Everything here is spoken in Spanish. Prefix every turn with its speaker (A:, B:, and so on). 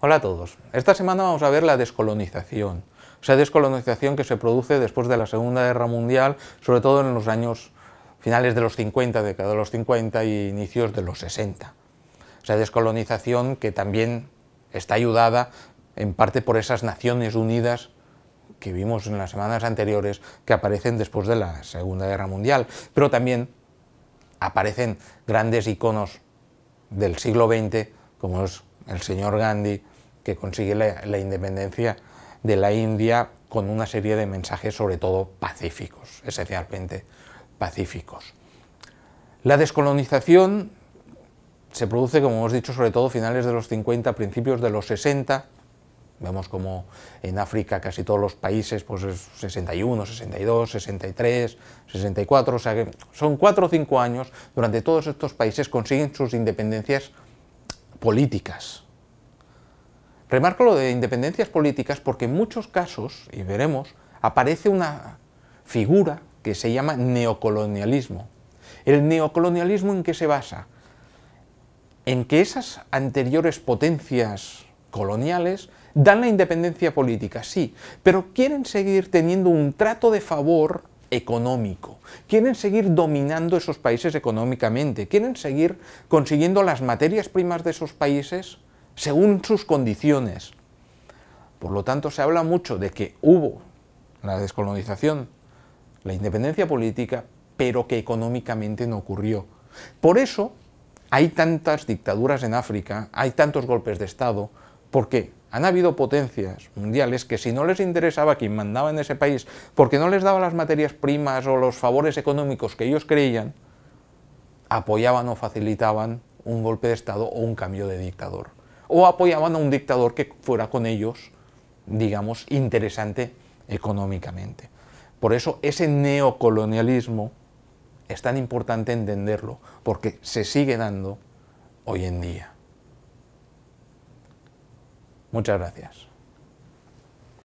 A: Hola a todos. Esta semana vamos a ver la descolonización. O sea, descolonización que se produce después de la Segunda Guerra Mundial, sobre todo en los años finales de los 50, década de los 50 y inicios de los 60. O sea, descolonización que también está ayudada en parte por esas Naciones Unidas que vimos en las semanas anteriores que aparecen después de la Segunda Guerra Mundial, pero también aparecen grandes iconos del siglo XX como es el señor Gandhi, que consigue la, independencia de la India con una serie de mensajes sobre todo pacíficos, esencialmente pacíficos. La descolonización se produce, como hemos dicho, sobre todo finales de los 50, principios de los 60. Vemos como en África casi todos los países, pues es 61, 62, 63, 64, o sea que son cuatro o cinco años, durante todos estos países consiguen sus independencias políticas, Remarco lo de independencias políticas porque en muchos casos, y veremos, aparece una figura que se llama neocolonialismo. ¿El neocolonialismo en qué se basa? En que esas anteriores potencias coloniales dan la independencia política, sí, pero quieren seguir teniendo un trato de favor económico, quieren seguir dominando esos países económicamente, quieren seguir consiguiendo las materias primas de esos países según sus condiciones. Por lo tanto, se habla mucho de que hubo la descolonización, la independencia política, pero que económicamente no ocurrió. Por eso hay tantas dictaduras en África, hay tantos golpes de Estado, porque han habido potencias mundiales que si no les interesaba quien mandaba en ese país, porque no les daba las materias primas o los favores económicos que ellos creían, apoyaban o facilitaban un golpe de Estado o un cambio de dictador o apoyaban a un dictador que fuera con ellos, digamos, interesante económicamente. Por eso ese neocolonialismo es tan importante entenderlo, porque se sigue dando hoy en día. Muchas gracias.